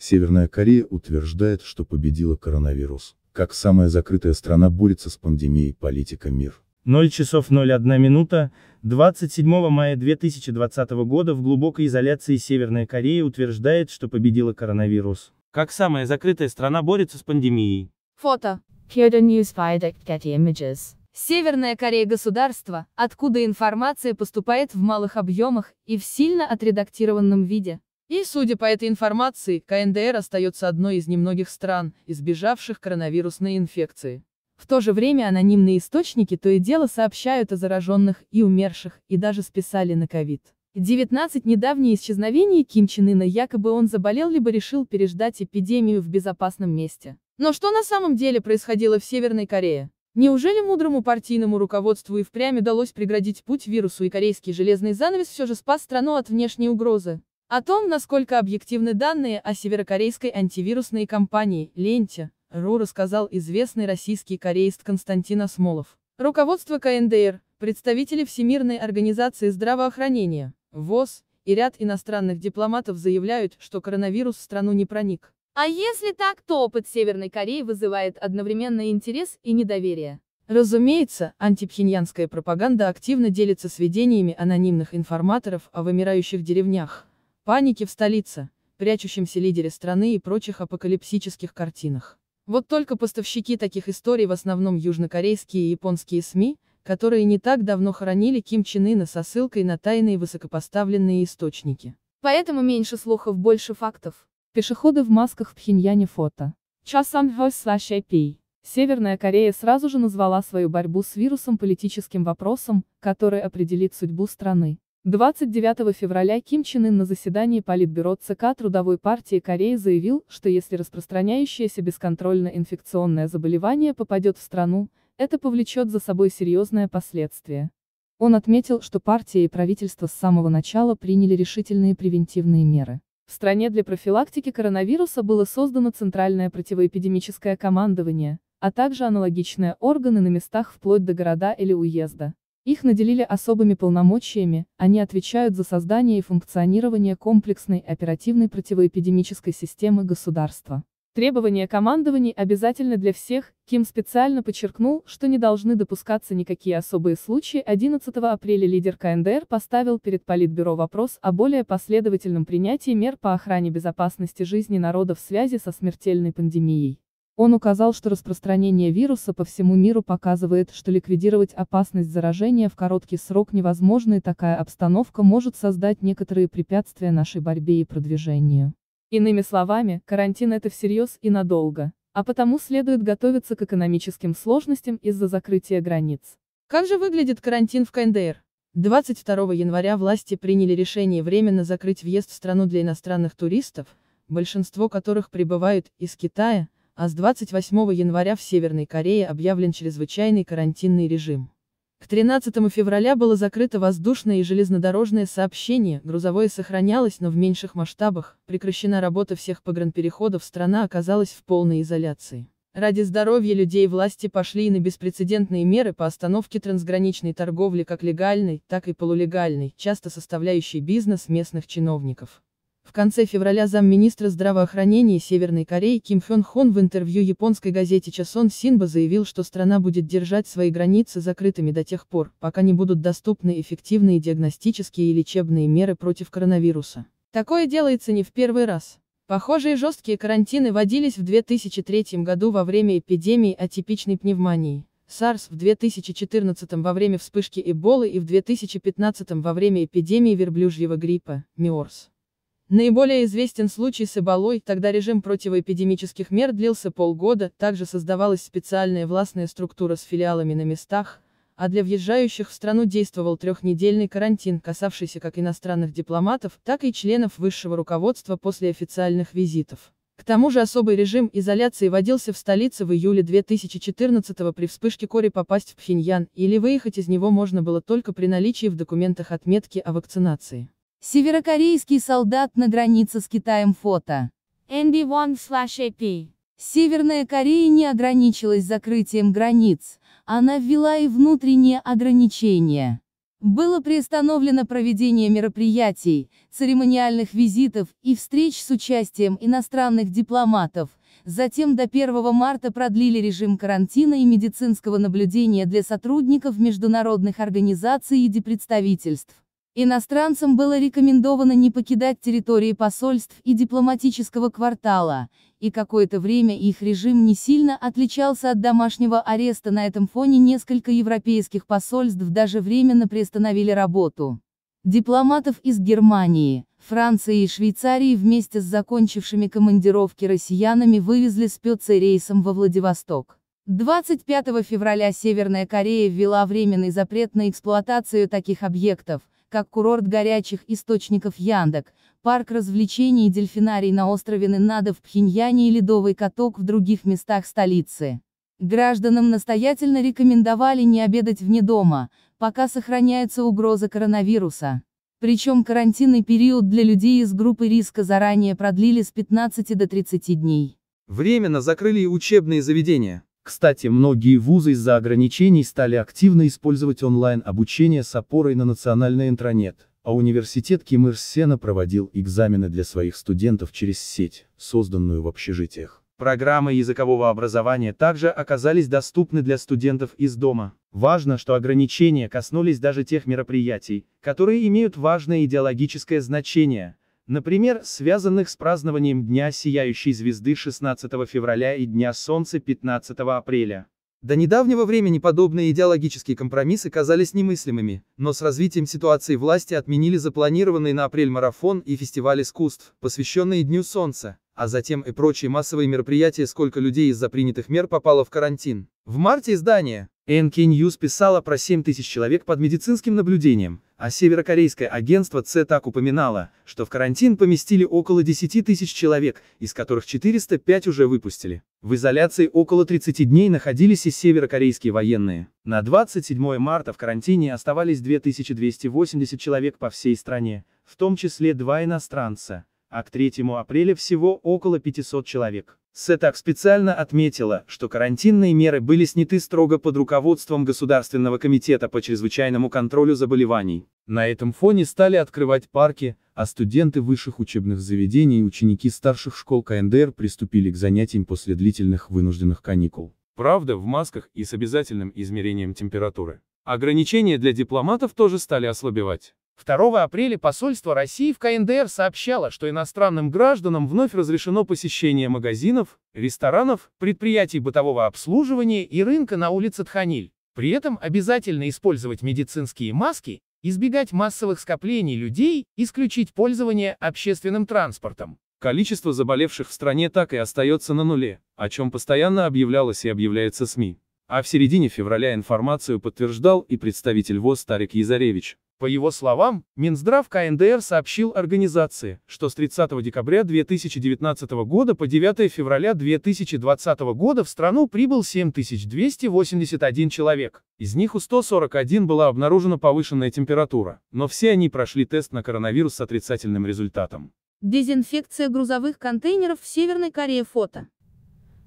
Северная Корея утверждает, что победила коронавирус. Как самая закрытая страна борется с пандемией политика МИР. 0 часов 01 минута, 27 мая 2020 года в глубокой изоляции Северная Корея утверждает, что победила коронавирус. Как самая закрытая страна борется с пандемией. Фото. Kyoto News Getty Images. Северная Корея – государство, откуда информация поступает в малых объемах и в сильно отредактированном виде. И, судя по этой информации, КНДР остается одной из немногих стран, избежавших коронавирусной инфекции. В то же время анонимные источники то и дело сообщают о зараженных и умерших, и даже списали на ковид. 19 недавнее исчезновение Ким Чен Ына якобы он заболел либо решил переждать эпидемию в безопасном месте. Но что на самом деле происходило в Северной Корее? Неужели мудрому партийному руководству и впрямь удалось преградить путь вирусу и корейский железный занавес все же спас страну от внешней угрозы? О том, насколько объективны данные о северокорейской антивирусной компании «Ленте», РУ рассказал известный российский кореист Константин Осмолов. Руководство КНДР, представители Всемирной организации здравоохранения, ВОЗ, и ряд иностранных дипломатов заявляют, что коронавирус в страну не проник. А если так, то опыт Северной Кореи вызывает одновременно интерес и недоверие. Разумеется, антипхеньянская пропаганда активно делится сведениями анонимных информаторов о вымирающих деревнях. Паники в столице, прячущемся лидере страны и прочих апокалипсических картинах. Вот только поставщики таких историй в основном южнокорейские и японские СМИ, которые не так давно хоронили Ким Чен Ына со ссылкой на тайные высокопоставленные источники. Поэтому меньше слухов, больше фактов. Пешеходы в масках в Пхеньяне фото. Часан slash AP. Северная Корея сразу же назвала свою борьбу с вирусом политическим вопросом, который определит судьбу страны. 29 февраля Ким Чен Ын на заседании Политбюро ЦК Трудовой партии Кореи заявил, что если распространяющееся бесконтрольно инфекционное заболевание попадет в страну, это повлечет за собой серьезные последствия. Он отметил, что партия и правительство с самого начала приняли решительные превентивные меры. В стране для профилактики коронавируса было создано Центральное противоэпидемическое командование, а также аналогичные органы на местах вплоть до города или уезда. Их наделили особыми полномочиями, они отвечают за создание и функционирование комплексной оперативной противоэпидемической системы государства. Требования командований обязательны для всех, Ким специально подчеркнул, что не должны допускаться никакие особые случаи. 11 апреля лидер КНДР поставил перед Политбюро вопрос о более последовательном принятии мер по охране безопасности жизни народа в связи со смертельной пандемией. Он указал, что распространение вируса по всему миру показывает, что ликвидировать опасность заражения в короткий срок невозможно и такая обстановка может создать некоторые препятствия нашей борьбе и продвижению. Иными словами, карантин это всерьез и надолго, а потому следует готовиться к экономическим сложностям из-за закрытия границ. Как же выглядит карантин в КНДР? 22 января власти приняли решение временно закрыть въезд в страну для иностранных туристов, большинство которых прибывают из Китая, а с 28 января в Северной Корее объявлен чрезвычайный карантинный режим. К 13 февраля было закрыто воздушное и железнодорожное сообщение, грузовое сохранялось, но в меньших масштабах, прекращена работа всех погранпереходов, страна оказалась в полной изоляции. Ради здоровья людей власти пошли и на беспрецедентные меры по остановке трансграничной торговли как легальной, так и полулегальной, часто составляющей бизнес местных чиновников. В конце февраля замминистра здравоохранения Северной Кореи Ким Хён Хон в интервью японской газете Часон Синба заявил, что страна будет держать свои границы закрытыми до тех пор, пока не будут доступны эффективные диагностические и лечебные меры против коронавируса. Такое делается не в первый раз. Похожие жесткие карантины водились в 2003 году во время эпидемии атипичной пневмонии, SARS в 2014 во время вспышки Эболы и в 2015 во время эпидемии верблюжьего гриппа, МИОРС. Наиболее известен случай с Эболой, тогда режим противоэпидемических мер длился полгода, также создавалась специальная властная структура с филиалами на местах, а для въезжающих в страну действовал трехнедельный карантин, касавшийся как иностранных дипломатов, так и членов высшего руководства после официальных визитов. К тому же особый режим изоляции водился в столице в июле 2014 при вспышке кори попасть в Пхеньян или выехать из него можно было только при наличии в документах отметки о вакцинации. Северокорейский солдат на границе с Китаем фото. NB1/AP. А Северная Корея не ограничилась закрытием границ, она ввела и внутренние ограничения. Было приостановлено проведение мероприятий, церемониальных визитов и встреч с участием иностранных дипломатов, затем до 1 марта продлили режим карантина и медицинского наблюдения для сотрудников международных организаций и депредставительств. Иностранцам было рекомендовано не покидать территории посольств и дипломатического квартала, и какое-то время их режим не сильно отличался от домашнего ареста на этом фоне несколько европейских посольств даже временно приостановили работу. Дипломатов из Германии, Франции и Швейцарии вместе с закончившими командировки россиянами вывезли спецрейсом во Владивосток. 25 февраля Северная Корея ввела временный запрет на эксплуатацию таких объектов – как курорт горячих источников Яндок, парк развлечений и дельфинарий на острове Ненада в Пхеньяне и ледовый каток в других местах столицы. Гражданам настоятельно рекомендовали не обедать вне дома, пока сохраняется угроза коронавируса. Причем карантинный период для людей из группы риска заранее продлили с 15 до 30 дней. Временно закрыли и учебные заведения. Кстати, многие вузы из-за ограничений стали активно использовать онлайн-обучение с опорой на национальный интранет, а университет Ким проводил экзамены для своих студентов через сеть, созданную в общежитиях. Программы языкового образования также оказались доступны для студентов из дома. Важно, что ограничения коснулись даже тех мероприятий, которые имеют важное идеологическое значение – например, связанных с празднованием Дня Сияющей Звезды 16 февраля и Дня Солнца 15 апреля. До недавнего времени подобные идеологические компромиссы казались немыслимыми, но с развитием ситуации власти отменили запланированный на апрель марафон и фестиваль искусств, посвященные Дню Солнца, а затем и прочие массовые мероприятия, сколько людей из-за принятых мер попало в карантин. В марте издание NK News писало про 7 тысяч человек под медицинским наблюдением, а северокорейское агентство CETAC упоминало, что в карантин поместили около 10 тысяч человек, из которых 405 уже выпустили. В изоляции около 30 дней находились и северокорейские военные. На 27 марта в карантине оставались 2280 человек по всей стране, в том числе два иностранца, а к 3 апреля всего около 500 человек. СЭТАК специально отметила, что карантинные меры были сняты строго под руководством Государственного комитета по чрезвычайному контролю заболеваний. На этом фоне стали открывать парки, а студенты высших учебных заведений и ученики старших школ КНДР приступили к занятиям после длительных вынужденных каникул. Правда, в масках и с обязательным измерением температуры. Ограничения для дипломатов тоже стали ослабевать. 2 апреля посольство России в КНДР сообщало, что иностранным гражданам вновь разрешено посещение магазинов, ресторанов, предприятий бытового обслуживания и рынка на улице Тханиль. При этом обязательно использовать медицинские маски, избегать массовых скоплений людей, исключить пользование общественным транспортом. Количество заболевших в стране так и остается на нуле, о чем постоянно объявлялось и объявляется СМИ. А в середине февраля информацию подтверждал и представитель ВОЗ Тарик Язаревич. По его словам, Минздрав КНДР сообщил организации, что с 30 декабря 2019 года по 9 февраля 2020 года в страну прибыл 7281 человек. Из них у 141 была обнаружена повышенная температура, но все они прошли тест на коронавирус с отрицательным результатом. Дезинфекция грузовых контейнеров в Северной Корее фото.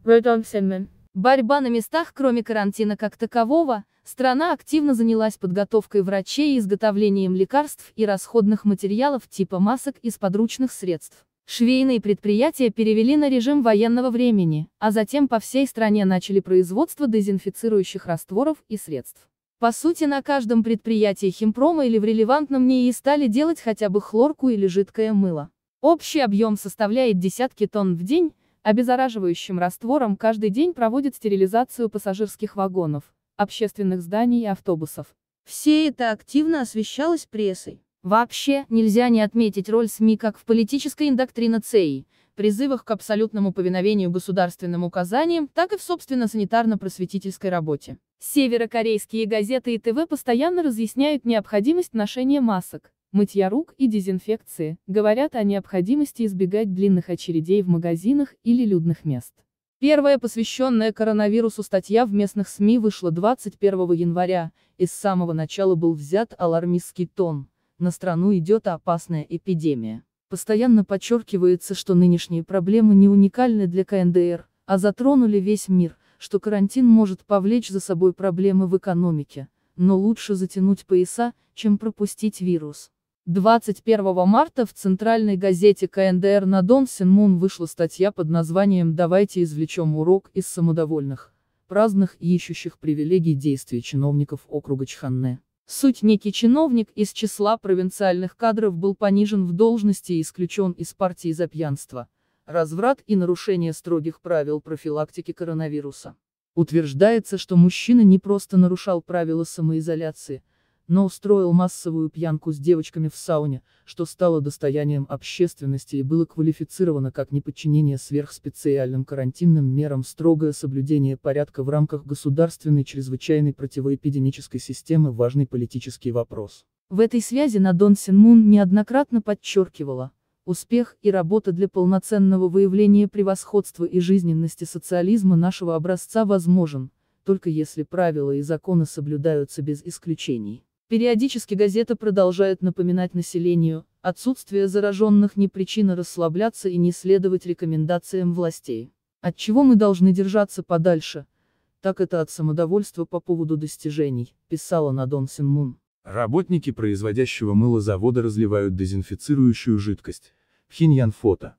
Борьба на местах, кроме карантина как такового, страна активно занялась подготовкой врачей и изготовлением лекарств и расходных материалов типа масок из подручных средств. Швейные предприятия перевели на режим военного времени, а затем по всей стране начали производство дезинфицирующих растворов и средств. По сути, на каждом предприятии химпрома или в релевантном НИИ стали делать хотя бы хлорку или жидкое мыло. Общий объем составляет десятки тонн в день, обеззараживающим раствором каждый день проводят стерилизацию пассажирских вагонов, общественных зданий и автобусов. Все это активно освещалось прессой. Вообще, нельзя не отметить роль СМИ как в политической индоктринации, призывах к абсолютному повиновению государственным указаниям, так и в собственно санитарно-просветительской работе. Северокорейские газеты и ТВ постоянно разъясняют необходимость ношения масок, мытья рук и дезинфекции, говорят о необходимости избегать длинных очередей в магазинах или людных мест. Первая посвященная коронавирусу статья в местных СМИ вышла 21 января, и с самого начала был взят алармистский тон. На страну идет опасная эпидемия. Постоянно подчеркивается, что нынешние проблемы не уникальны для КНДР, а затронули весь мир, что карантин может повлечь за собой проблемы в экономике, но лучше затянуть пояса, чем пропустить вирус. 21 марта в центральной газете КНДР на Дон Синмун вышла статья под названием «Давайте извлечем урок из самодовольных, праздных и ищущих привилегий действий чиновников округа Чханне». Суть некий чиновник из числа провинциальных кадров был понижен в должности и исключен из партии за пьянство, разврат и нарушение строгих правил профилактики коронавируса. Утверждается, что мужчина не просто нарушал правила самоизоляции – но устроил массовую пьянку с девочками в сауне, что стало достоянием общественности и было квалифицировано как неподчинение сверхспециальным карантинным мерам строгое соблюдение порядка в рамках государственной чрезвычайной противоэпидемической системы важный политический вопрос. В этой связи Надон Синмун неоднократно подчеркивала, успех и работа для полноценного выявления превосходства и жизненности социализма нашего образца возможен, только если правила и законы соблюдаются без исключений. Периодически газета продолжает напоминать населению, отсутствие зараженных не причина расслабляться и не следовать рекомендациям властей. От чего мы должны держаться подальше, так это от самодовольства по поводу достижений, писала Надон Синмун. Работники производящего мыла завода разливают дезинфицирующую жидкость. Пхеньян фото.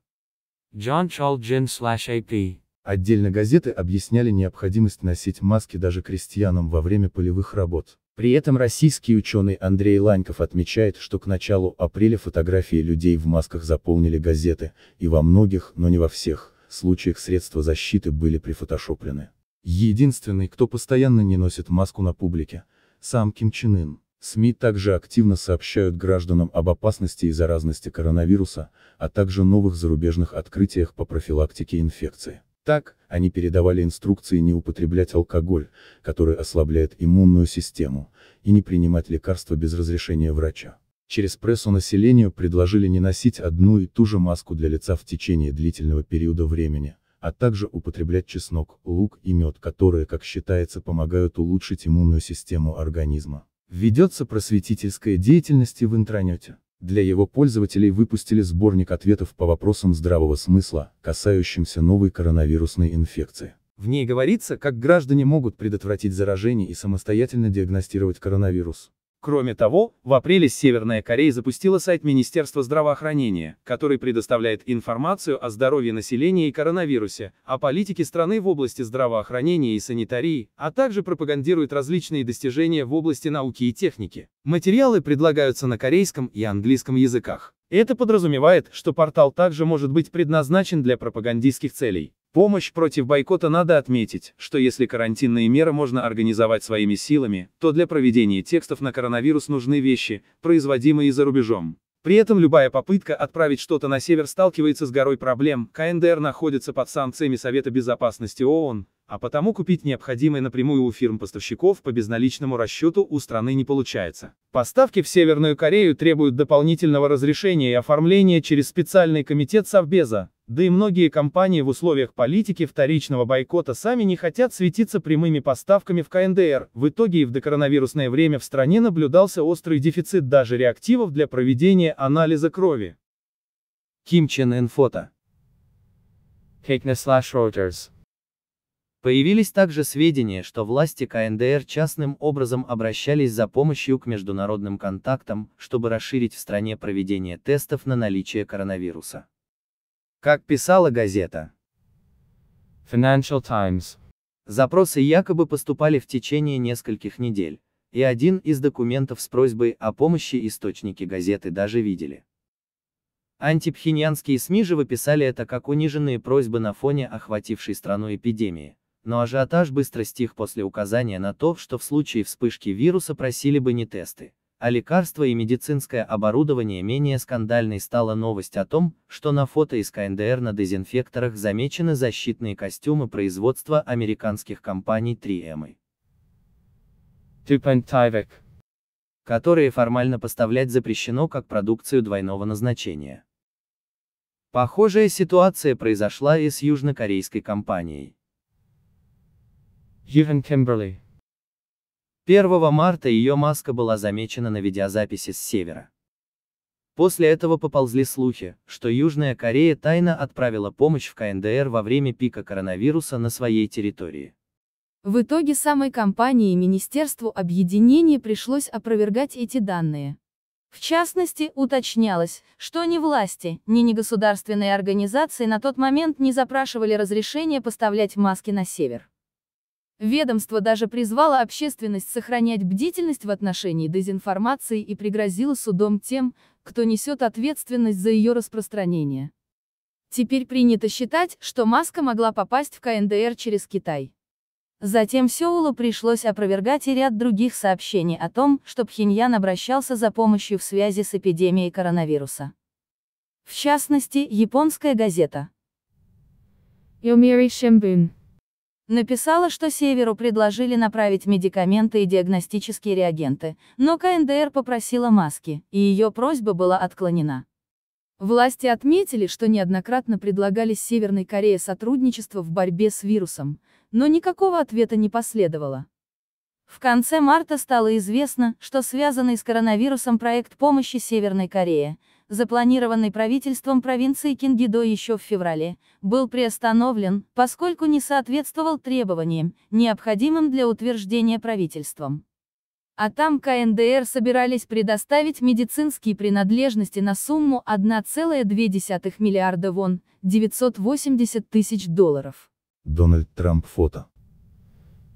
John Chol Jin AP. Отдельно газеты объясняли необходимость носить маски даже крестьянам во время полевых работ. При этом российский ученый Андрей Ланьков отмечает, что к началу апреля фотографии людей в масках заполнили газеты, и во многих, но не во всех, случаях средства защиты были прифотошоплены. Единственный, кто постоянно не носит маску на публике, сам Ким Чен Ын. СМИ также активно сообщают гражданам об опасности и заразности коронавируса, а также новых зарубежных открытиях по профилактике инфекции. Так, они передавали инструкции не употреблять алкоголь, который ослабляет иммунную систему, и не принимать лекарства без разрешения врача. Через прессу населению предложили не носить одну и ту же маску для лица в течение длительного периода времени, а также употреблять чеснок, лук и мед, которые, как считается, помогают улучшить иммунную систему организма. Ведется просветительская деятельность в интранете. Для его пользователей выпустили сборник ответов по вопросам здравого смысла, касающимся новой коронавирусной инфекции. В ней говорится, как граждане могут предотвратить заражение и самостоятельно диагностировать коронавирус. Кроме того, в апреле Северная Корея запустила сайт Министерства здравоохранения, который предоставляет информацию о здоровье населения и коронавирусе, о политике страны в области здравоохранения и санитарии, а также пропагандирует различные достижения в области науки и техники. Материалы предлагаются на корейском и английском языках. Это подразумевает, что портал также может быть предназначен для пропагандистских целей. Помощь против бойкота надо отметить, что если карантинные меры можно организовать своими силами, то для проведения текстов на коронавирус нужны вещи, производимые за рубежом. При этом любая попытка отправить что-то на север сталкивается с горой проблем. КНДР находится под санкциями Совета Безопасности ООН, а потому купить необходимое напрямую у фирм-поставщиков по безналичному расчету у страны не получается. Поставки в Северную Корею требуют дополнительного разрешения и оформления через специальный комитет Совбеза, да и многие компании в условиях политики вторичного бойкота сами не хотят светиться прямыми поставками в КНДР. В итоге и в докоронавирусное время в стране наблюдался острый дефицит даже реактивов для проведения анализа крови. Ким Чен Ин фото. Хейкнес Reuters Появились также сведения, что власти КНДР частным образом обращались за помощью к международным контактам, чтобы расширить в стране проведение тестов на наличие коронавируса. Как писала газета Financial Times, запросы якобы поступали в течение нескольких недель, и один из документов с просьбой о помощи источники газеты даже видели. Антипхеньянские СМИ же выписали это как униженные просьбы на фоне охватившей страну эпидемии, но ажиотаж быстро стих после указания на то, что в случае вспышки вируса просили бы не тесты, а лекарства и медицинское оборудование менее скандальной стала новость о том, что на фото из КНДР на дезинфекторах замечены защитные костюмы производства американских компаний 3M. Тюпентайвек которые формально поставлять запрещено как продукцию двойного назначения. Похожая ситуация произошла и с южнокорейской компанией. Южен Кемберли. 1 марта ее маска была замечена на видеозаписи с севера. После этого поползли слухи, что Южная Корея тайно отправила помощь в КНДР во время пика коронавируса на своей территории. В итоге самой компании и Министерству объединения пришлось опровергать эти данные. В частности, уточнялось, что ни власти, ни негосударственные организации на тот момент не запрашивали разрешения поставлять маски на север. Ведомство даже призвало общественность сохранять бдительность в отношении дезинформации и пригрозило судом тем, кто несет ответственность за ее распространение. Теперь принято считать, что маска могла попасть в КНДР через Китай. Затем Сеулу пришлось опровергать и ряд других сообщений о том, что Пхеньян обращался за помощью в связи с эпидемией коронавируса. В частности, японская газета Yomiuri Shimbun Написала, что Северу предложили направить медикаменты и диагностические реагенты, но КНДР попросила маски, и ее просьба была отклонена. Власти отметили, что неоднократно предлагали Северной Корее сотрудничество в борьбе с вирусом, но никакого ответа не последовало. В конце марта стало известно, что связанный с коронавирусом проект помощи Северной Корее – запланированный правительством провинции Кингидо еще в феврале, был приостановлен, поскольку не соответствовал требованиям, необходимым для утверждения правительством. А там КНДР собирались предоставить медицинские принадлежности на сумму 1,2 миллиарда вон, 980 тысяч долларов. Дональд Трамп фото.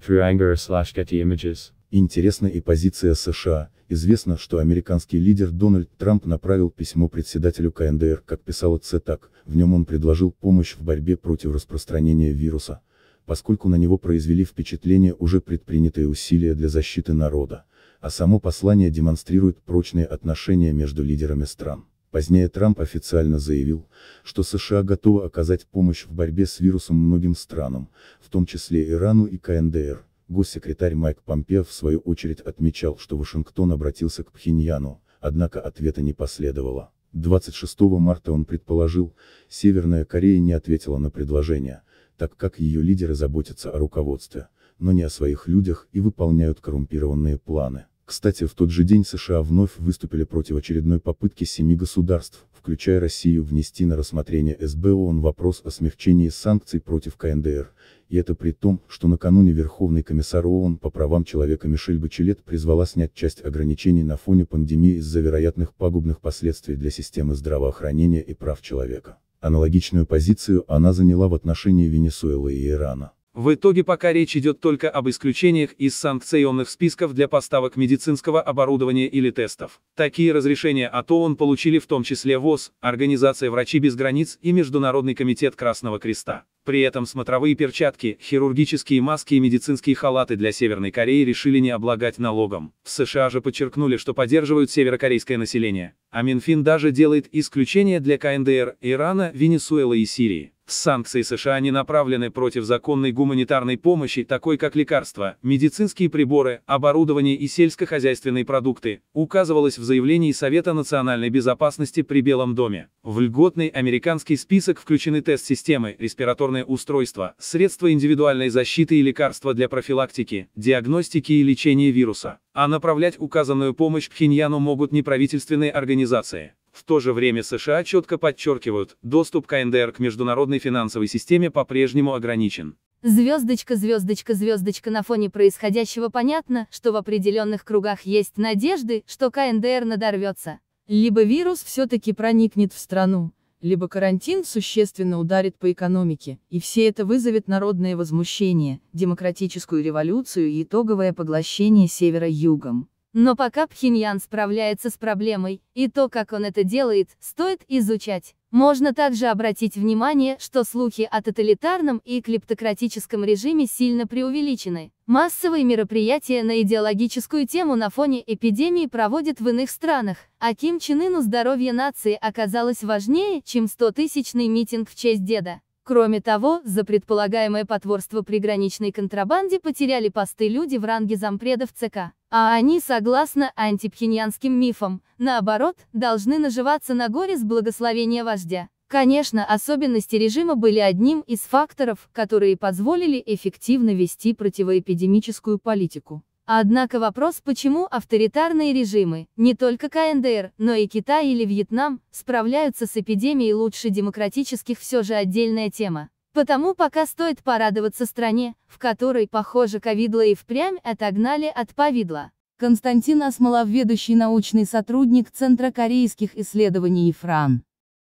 Triangular slash Getty Images Интересна и позиция США. Известно, что американский лидер Дональд Трамп направил письмо председателю КНДР, как писала ЦТАК, в нем он предложил помощь в борьбе против распространения вируса, поскольку на него произвели впечатление уже предпринятые усилия для защиты народа, а само послание демонстрирует прочные отношения между лидерами стран. Позднее Трамп официально заявил, что США готовы оказать помощь в борьбе с вирусом многим странам, в том числе Ирану и КНДР. Госсекретарь Майк Помпео в свою очередь отмечал, что Вашингтон обратился к Пхеньяну, однако ответа не последовало. 26 марта он предположил, Северная Корея не ответила на предложение, так как ее лидеры заботятся о руководстве, но не о своих людях и выполняют коррумпированные планы. Кстати, в тот же день США вновь выступили против очередной попытки семи государств, включая Россию, внести на рассмотрение СБ ООН вопрос о смягчении санкций против КНДР, и это при том, что накануне Верховный комиссар ООН по правам человека Мишель Бачелет призвала снять часть ограничений на фоне пандемии из-за вероятных пагубных последствий для системы здравоохранения и прав человека. Аналогичную позицию она заняла в отношении Венесуэлы и Ирана. В итоге пока речь идет только об исключениях из санкционных списков для поставок медицинского оборудования или тестов. Такие разрешения от ООН получили в том числе ВОЗ, Организация «Врачи без границ» и Международный комитет Красного Креста. При этом смотровые перчатки, хирургические маски и медицинские халаты для Северной Кореи решили не облагать налогом. В США же подчеркнули, что поддерживают северокорейское население. А Минфин даже делает исключение для КНДР, Ирана, Венесуэлы и Сирии. Санкции США не направлены против законной гуманитарной помощи, такой как лекарства, медицинские приборы, оборудование и сельскохозяйственные продукты, указывалось в заявлении Совета национальной безопасности при Белом доме. В льготный американский список включены тест-системы, респираторное устройство, средства индивидуальной защиты и лекарства для профилактики, диагностики и лечения вируса. А направлять указанную помощь Пхеньяну могут неправительственные организации. В то же время США четко подчеркивают, доступ КНДР к международной финансовой системе по-прежнему ограничен. Звездочка, звездочка, звездочка на фоне происходящего понятно, что в определенных кругах есть надежды, что КНДР надорвется. Либо вирус все-таки проникнет в страну, либо карантин существенно ударит по экономике, и все это вызовет народное возмущение, демократическую революцию и итоговое поглощение севера югом. Но пока Пхеньян справляется с проблемой, и то, как он это делает, стоит изучать. Можно также обратить внимание, что слухи о тоталитарном и клептократическом режиме сильно преувеличены. Массовые мероприятия на идеологическую тему на фоне эпидемии проводят в иных странах, а Ким Чен Ыну здоровье нации оказалось важнее, чем 100-тысячный митинг в честь деда. Кроме того, за предполагаемое потворство приграничной контрабанде потеряли посты люди в ранге зампредов ЦК. А они, согласно антипхеньянским мифам, наоборот, должны наживаться на горе с благословения вождя. Конечно, особенности режима были одним из факторов, которые позволили эффективно вести противоэпидемическую политику. Однако вопрос, почему авторитарные режимы, не только КНДР, но и Китай или Вьетнам, справляются с эпидемией лучше демократических все же отдельная тема. Потому пока стоит порадоваться стране, в которой, похоже, ковидло и впрямь отогнали от повидла. Константин Осмолов, ведущий научный сотрудник Центра корейских исследований ИФРАН.